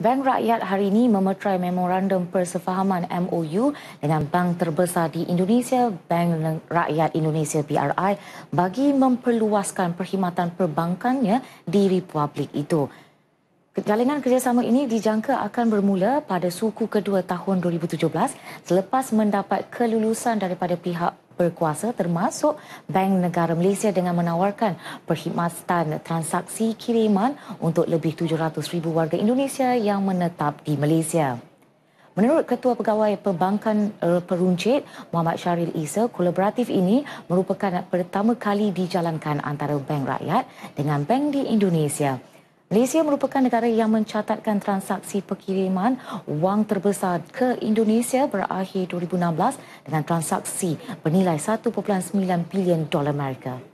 Bank Rakyat hari ini memeterai memorandum persefahaman MOU dengan bank terbesar di Indonesia, Bank Rakyat Indonesia BRI bagi memperluaskan perkhidmatan perbankannya di Republik itu. Jalinan kerjasama ini dijangka akan bermula pada suku kedua tahun 2017 selepas mendapat kelulusan daripada pihak berkuasa termasuk Bank Negara Malaysia dengan menawarkan perkhidmatan transaksi kiriman untuk lebih 700,000 warga Indonesia yang menetap di Malaysia. Menurut Ketua Pegawai Perbankan eh, Peruncit, Muhammad Syaril Isa, kolaboratif ini merupakan pertama kali dijalankan antara bank rakyat dengan bank di Indonesia. Malaysia merupakan negara yang mencatatkan transaksi pengiriman wang terbesar ke Indonesia berakhir 2016 dengan transaksi bernilai 1.9 bilion dolar Amerika.